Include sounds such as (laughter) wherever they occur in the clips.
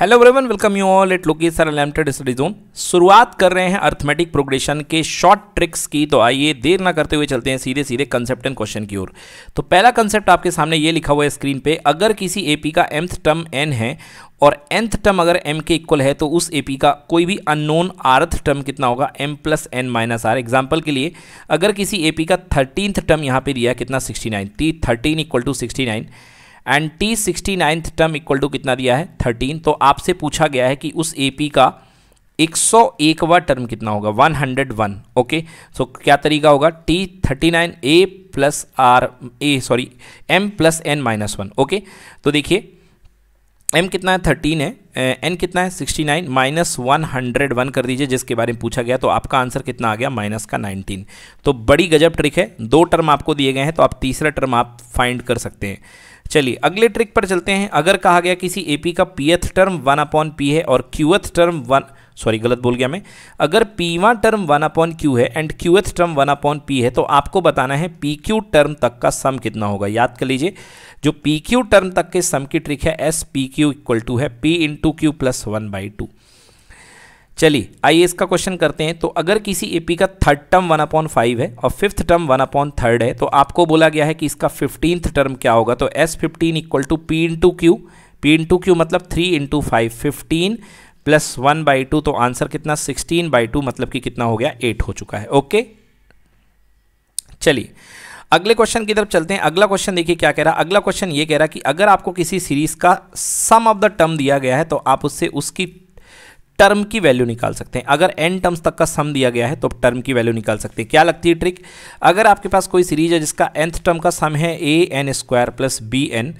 hello everyone welcome you all it lucky sir unlimited study zone शुरुआत कर रहे हैं अर्थमेटिक प्रोग्रेशन के शॉर्ट ट्रिक्स की तो आइए देर ना करते हुए चलते हैं सीधे सीधे कंसेप्ट एंड क्वेश्चन की ओर तो पहला कंसेप्ट आपके सामने ये लिखा हुआ है स्क्रीन पे अगर किसी एपी का एम्थ टर्म एन है और एंथ टर्म अगर एम के इक्वल है तो उस ए का कोई भी अननोन आर्थ टर्म कितना होगा m plus n minus r example के लिए अगर किसी ए का थर्टीनथ टर्म यहाँ पे दिया कितना sixty nine T thirteen equal to sixty nine and T sixty ninth term equal to कितना दिया है थर्टीन तो आपसे पूछा गया है कि उस ए पी का एक सौ एकवा टर्म कितना होगा one hundred one okay so क्या तरीका होगा T thirty nine a plus r a sorry m plus n minus one okay तो देखिए एम कितना है थर्टीन है एन कितना है sixty nine minus one hundred one कर दीजिए जिसके बारे में पूछा गया तो आपका आंसर कितना आ गया माइनस का नाइनटीन तो बड़ी गजब ट्रिक है दो टर्म आपको दिए गए हैं तो आप तीसरा टर्म आप फाइंड कर सकते हैं चलिए अगले ट्रिक पर चलते हैं अगर कहा गया किसी ए पी का pth term one upon p है और क्यूएथ टर्म वन सॉरी गलत बोल गया मैं अगर पीवा टर्म वन अपॉन क्यू है and qth term one upon p है तो आपको बताना है पी क्यू टर्म तक का सम कितना होगा याद कर लीजिए जो पी क्यू टर्म तक के सम की ट्रिक है S p q equal to है p into q plus one by two चलिए आइए इसका क्वेश्चन करते हैं तो अगर किसी एपी का third term one upon five है और fifth term one upon third है तो आपको बोला गया है कि इसका फिफ्टींथ टर्म क्या होगा तो S fifteen equal to p into q p into q मतलब three into five fifteen plus one by two तो आंसर कितना सिक्सटीन बाई टू मतलब कि कितना हो गया एट हो चुका है ओके चलिए अगले क्वेश्चन की तरफ चलते हैं अगला क्वेश्चन देखिए क्या कह रहा है अगला क्वेश्चन ये कह रहा है कि अगर आपको किसी सीरीज का सम ऑफ द टर्म दिया गया है तो आप उससे उसकी टर्म की वैल्यू निकाल सकते हैं अगर एन टर्म्स तक का सम दिया गया है तो टर्म की वैल्यू निकाल सकते हैं क्या लगती है ट्रिक अगर आपके पास कोई सीरीज है जिसका एंथ टर्म का सम है a n square plus b n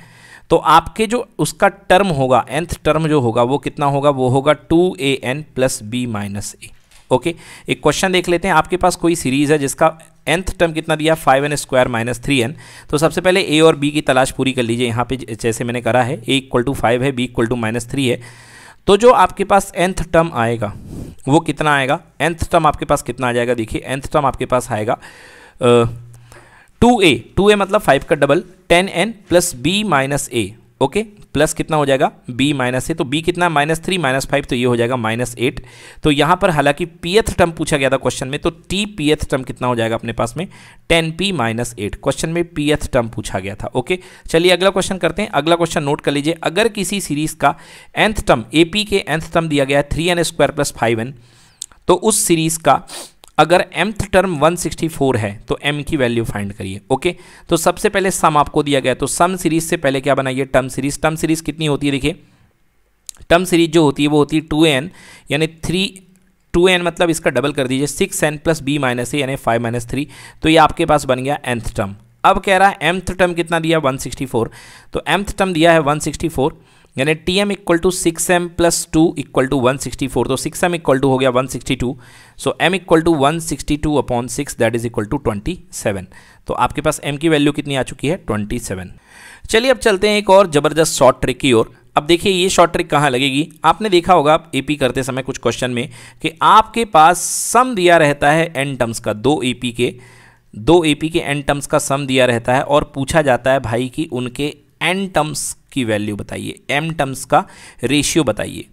तो आपके जो उसका टर्म होगा एंथ टर्म जो होगा वो कितना होगा वो होगा two a n plus b minus a okay एक क्वेश्चन देख लेते हैं आपके पास कोई सीरीज़ है जिसका एंथ टर्म कितना दिया five n square minus three n तो सबसे पहले ए और बी की तलाश पूरी कर लीजिए यहाँ पे जैसे मैंने करा है ए इक्वल टू फाइव है b equal to minus three है तो जो आपके पास एंथ टर्म आएगा वो कितना आएगा एंथ टर्म आपके पास कितना आ जाएगा देखिए एंथ टर्म आपके पास आएगा टू ए टू ए मतलब फाइव का double ten n plus b minus a okay plus कितना हो जाएगा b माइनस ए तो b कितना माइनस थ्री माइनस फाइव तो ये हो जाएगा माइनस एट तो यहाँ पर हालांकि pth टर्म पूछा गया था क्वेश्चन में तो t pth टर्म कितना हो जाएगा अपने पास में ten p minus eight question में pth टर्म पूछा गया था ओके चलिए अगला क्वेश्चन करते हैं अगला क्वेश्चन नोट कर लीजिए अगर किसी सीरीज का एंथ टर्म ए के एंथ टर्म दिया गया है three n square plus five n तो उस सीरीज का अगर एम्थ टर्म 164 है तो एम की वैल्यू फाइंड करिए ओके तो सबसे पहले सम आपको दिया गया तो सम सीरीज से पहले क्या बनाइए टर्म सीरीज टर्म सीरीज कितनी होती है देखिए टर्म सीरीज जो होती है वो होती है टू एन यानी थ्री टू एन मतलब इसका डबल कर दीजिए six n plus b minus a यानी फाइव माइनस थ्री तो ये आपके पास बन गया एंथ टर्म अब कह रहा है एम्थ टर्म कितना दिया 164 तो एम्थ टर्म दिया है 164 यानी T m equal to six m plus two equal to one sixty four तो सिक्स एम इक्वल टू हो गया one sixty two so m equal to one sixty two upon six that is equal to twenty seven तो आपके पास M की value कितनी आ चुकी है twenty seven चलिए अब चलते हैं एक और ज़बरदस्त शॉर्ट ट्रिक की ओर अब देखिए ये शॉर्ट ट्रिक कहाँ लगेगी आपने देखा होगा आप एपी करते समय कुछ क्वेश्चन में कि आपके पास सम दिया रहता है एन टर्म्स का दो एपी के दो एपी के एन टर्म्स का सम दिया रहता है और पूछा जाता है भाई कि उनके एन टर्म्स की वैल्यू बताइए एम टर्म्स का रेशियो बताइए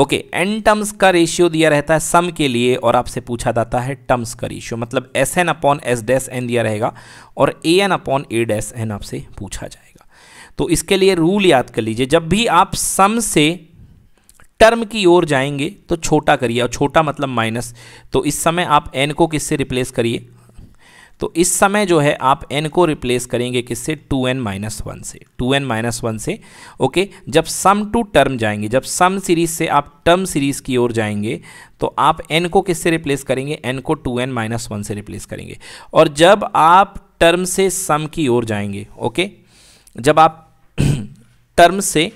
ओके एन टर्म्स का रेशियो दिया रहता है सम के लिए और आपसे पूछा जाता है टर्म्स का रेशियो मतलब S n upon S dash n दिया रहेगा और a n upon a dash n आपसे पूछा जाएगा तो इसके लिए रूल याद कर लीजिए जब भी आप सम से टर्म की ओर जाएंगे तो छोटा करिए और छोटा मतलब माइनस तो इस समय आप एन को किससे रिप्लेस करिए तो इस समय जो है आप एन को रिप्लेस करेंगे किससे टू एन माइनस वन से टू एन माइनस वन से ओके जब सम टू टर्म जाएंगे जब सम सीरीज से आप टर्म सीरीज की ओर जाएंगे तो आप एन को किससे रिप्लेस करेंगे एन को टू एन माइनस वन से रिप्लेस करेंगे और जब आप टर्म से सम की ओर जाएंगे ओके जब आप टर्म (clears throat) से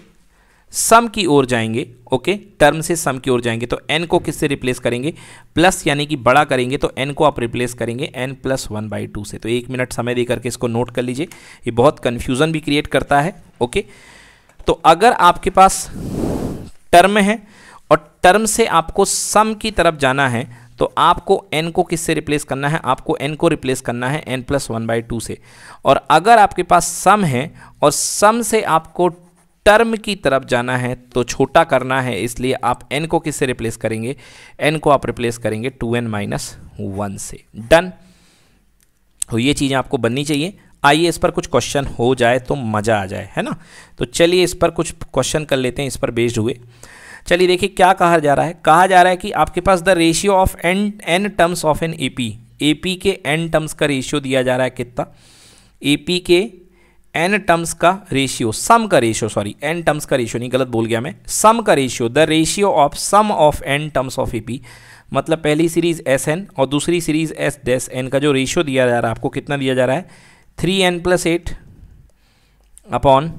सम की ओर जाएंगे ओके टर्म से सम की ओर जाएंगे तो एन को किससे रिप्लेस करेंगे प्लस यानी कि बड़ा करेंगे तो एन को आप रिप्लेस करेंगे n plus one by two से तो एक मिनट समय दे करके इसको नोट कर लीजिए ये बहुत कन्फ्यूज़न भी क्रिएट करता है ओके तो अगर आपके पास टर्म है और टर्म से आपको सम की तरफ जाना है तो आपको n को किससे रिप्लेस करना है आपको n को रिप्लेस करना है n plus one by two से और अगर आपके पास सम है और सम से आपको टर्म की तरफ जाना है तो छोटा करना है इसलिए आप एन को किससे रिप्लेस करेंगे एन को आप रिप्लेस करेंगे टू एन माइनस वन से डन तो ये चीज़ें आपको बननी चाहिए आइए इस पर कुछ क्वेश्चन हो जाए तो मज़ा आ जाए है ना तो चलिए इस पर कुछ क्वेश्चन कर लेते हैं इस पर बेस्ड हुए चलिए देखिए क्या कहा जा रहा है कहा जा रहा है कि आपके पास the ratio of n n terms of an AP AP के एन टर्म्स का रेशियो दिया जा रहा है कितना एपी के एन टर्म्स का रेशियो सम का रेशियो सॉरी एन टर्म्स का रेशियो नहीं गलत बोल गया मैं सम का ratio the ratio of sum of n terms of ई मतलब पहली सीरीज एस एन और दूसरी सीरीज एस डेस एन का जो रेशियो दिया जा रहा है आपको कितना दिया जा रहा है three n plus eight upon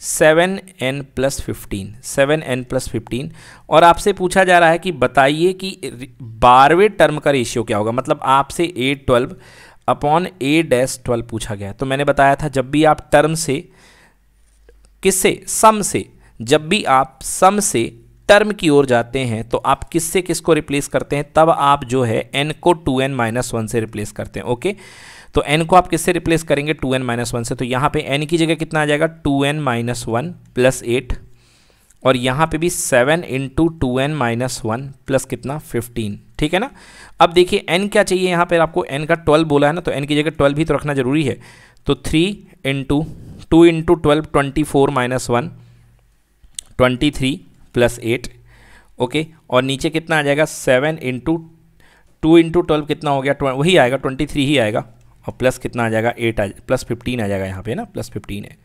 seven n plus fifteen seven n plus fifteen और आपसे पूछा जा रहा है कि बताइए कि बारहवें टर्म का रेशियो क्या होगा मतलब आपसे eight twelve upon a dash twelve पूछा गया तो मैंने बताया था जब भी आप टर्म से किससे सम से जब भी आप सम से टर्म की ओर जाते हैं तो आप किससे किसको रिप्लेस करते हैं तब आप जो है एन को टू एन माइनस वन से रिप्लेस करते हैं ओके तो एन को आप किससे रिप्लेस करेंगे टू एन माइनस वन से तो यहाँ पे एन की जगह कितना आ जाएगा two n minus one plus eight और यहाँ पे भी seven into two n minus one plus कितना फिफ्टीन ठीक है ना अब देखिए एन क्या चाहिए यहाँ पर आपको एन का ट्वेल्व बोला है ना तो एन की जगह ट्वेल्व ही तो रखना जरूरी है तो three into two into twelve twenty four minus one twenty three plus eight okay और नीचे कितना आ जाएगा seven into two into twelve कितना हो गया वही आएगा ट्वेंटी थ्री ही आएगा और प्लस कितना आ जाएगा एट आ प्लस फिफ्टीन आ जाएगा यहाँ पे ना प्लस फिफ्टीन है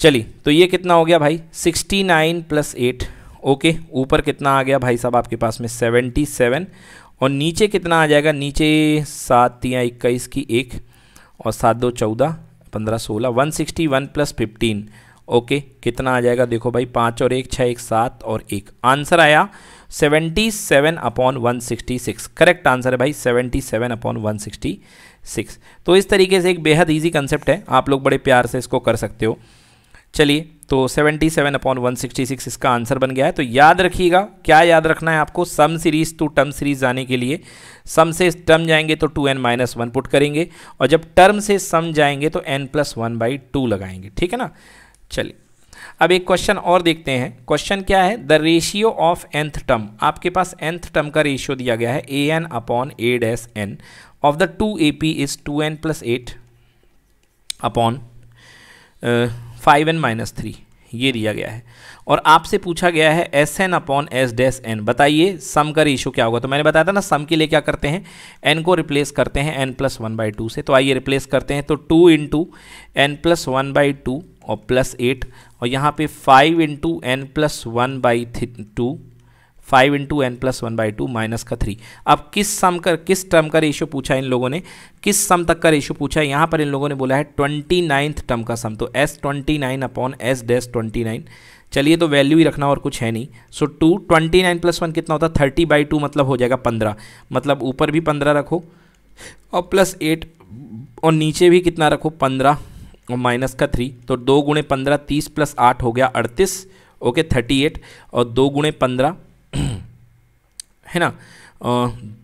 चलिए तो ये कितना हो गया भाई sixty nine plus eight okay ऊपर कितना आ गया भाई साहब आपके पास में सेवेंटी सेवन और नीचे कितना आ जाएगा नीचे सात तिया इक्कीस की एक और सात दो चौदह पंद्रह सोलह one sixty one plus fifteen okay कितना आ जाएगा देखो भाई पाँच और एक छः एक सात और एक आंसर आया seventy seven upon one sixty six correct answer है भाई seventy seven upon one sixty six तो इस तरीके से एक बेहद ईजी कंसेप्ट है आप लोग बड़े प्यार से इसको कर सकते हो चलिए तो 77 सेवन अपॉन वन इसका आंसर बन गया है तो याद रखिएगा क्या याद रखना है आपको sum series to term series जाने के लिए सम से टर्म जाएंगे तो two n minus one put करेंगे और जब टर्म से सम जाएंगे तो n plus one by two लगाएंगे ठीक है ना चलिए अब एक क्वेश्चन और देखते हैं क्वेश्चन क्या है the ratio of nth term आपके पास एंथ टर्म का रेशियो दिया गया है a n upon a dash n of the two A P is two n plus eight upon five n minus three ये दिया गया है और आपसे पूछा गया है S n upon S dash n बताइए सम का रेशो क्या होगा तो मैंने बताया था ना सम के लिए क्या करते हैं एन को रिप्लेस करते हैं n plus one by two से तो आइए रिप्लेस करते हैं तो two into n plus one by two और प्लस एट और यहाँ पे five into n plus one by two five into n plus one by two minus का थ्री अब किस सम का किस टर्म का रेशियो पूछा इन लोगों ने किस सम तक का रेशियो पूछा है यहाँ पर इन लोगों ने बोला है ट्वेंटी नाइन्थ टर्म का सम तो S twenty nine upon S dash twenty nine चलिए तो वैल्यू ही रखना और कुछ है नहीं so two twenty nine plus one कितना होता है थर्टी बाई टू मतलब हो जाएगा पंद्रह मतलब ऊपर भी पंद्रह रखो और प्लस एट और नीचे भी कितना रखो पंद्रह और माइनस का थ्री तो दो गुणे पंद्रह तीस प्लस आठ हो गया अड़तीस ओके थर्टी एट और दो गुणे पंद्रह है ना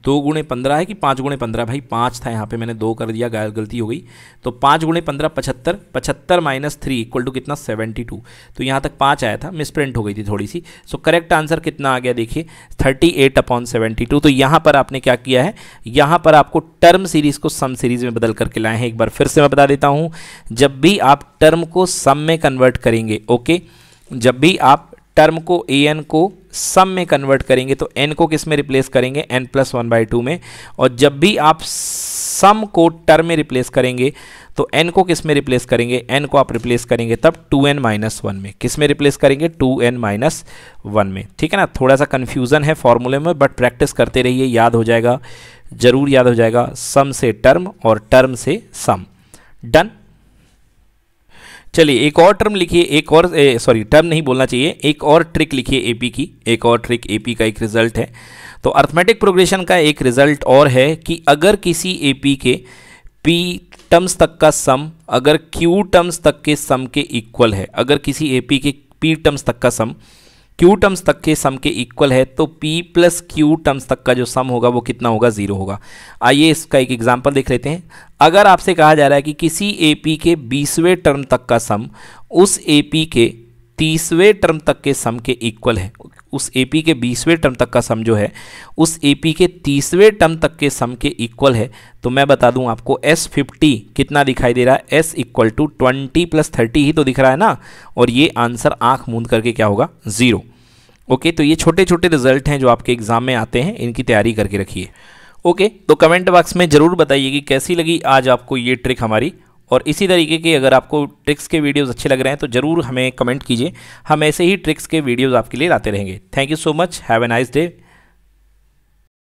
दो गुणे पंद्रह है कि पाँच गुणे पंद्रह भाई पाँच था यहाँ पे मैंने दो कर दिया गाय गलती हो गई तो पाँच गुणे पंद्रह पचहत्तर पचहत्तर माइनस थ्री इक्वल टू कितना सेवेंटी टू तो यहाँ तक पाँच आया था मिस प्रिंट हो गई थी थोड़ी सी सो करेक्ट आंसर कितना आ गया देखिए thirty eight upon seventy two तो यहाँ पर आपने क्या किया है यहाँ पर आपको टर्म सीरीज़ को सम सीरीज़ में बदल करके लाए हैं एक बार फिर से मैं बता देता हूँ जब भी आप टर्म को सम में कन्वर्ट करेंगे ओके जब भी आप टर्म को ए एन को सम में कन्वर्ट करेंगे तो एन को किस में रिप्लेस करेंगे n plus one by two में और जब भी आप सम को टर्म में रिप्लेस करेंगे तो एन को किस में रिप्लेस करेंगे एन को आप रिप्लेस करेंगे तब टू एन माइनस वन में किस में रिप्लेस करेंगे टू एन माइनस वन में ठीक है ना थोड़ा सा कन्फ्यूज़न है फॉर्मूले में बट प्रैक्टिस करते रहिए याद हो जाएगा ज़रूर याद हो जाएगा सम से टर्म और टर्म से सम डन चलिए एक और टर्म लिखिए एक और सॉरी टर्म नहीं बोलना चाहिए एक और ट्रिक लिखिए एपी की एक और ट्रिक एपी का एक रिजल्ट है तो अर्थमेटिक प्रोग्रेशन का एक रिजल्ट और है कि अगर किसी एपी के पी टर्म्स तक का सम अगर क्यू टर्म्स तक के सम के इक्वल है अगर किसी एपी के पी टर्म्स तक का सम क्यू टर्म्स तक के सम के इक्वल है तो पी प्लस क्यू टर्म्स तक का जो सम होगा वो कितना होगा ज़ीरो होगा आइए इसका एक एग्जाम्पल देख लेते हैं अगर आपसे कहा जा रहा है कि किसी ए पी के बीसवें टर्म तक का सम उस ए पी के तीसवें टर्म तक के सम के इक्वल है उस ए पी के बीसवें टर्म तक का सम जो है उस ए पी के तीसवें टर्म तक के सम के इक्वल है तो मैं बता दूं आपको एस फिफ्टी कितना दिखाई दे रहा है S equal to twenty plus thirty ही तो दिख रहा है ना और ये आंसर आंख मूंद करके क्या होगा ज़ीरो ओके तो ये छोटे छोटे रिजल्ट हैं जो आपके एग्ज़ाम में आते हैं इनकी तैयारी करके रखिए ओके तो कमेंट बॉक्स में ज़रूर बताइए कि कैसी लगी आज आपको ये ट्रिक हमारी और इसी तरीके के अगर आपको ट्रिक्स के वीडियोस अच्छे लग रहे हैं तो ज़रूर हमें कमेंट कीजिए हम ऐसे ही ट्रिक्स के वीडियोस आपके लिए लाते रहेंगे thank you so much have a nice day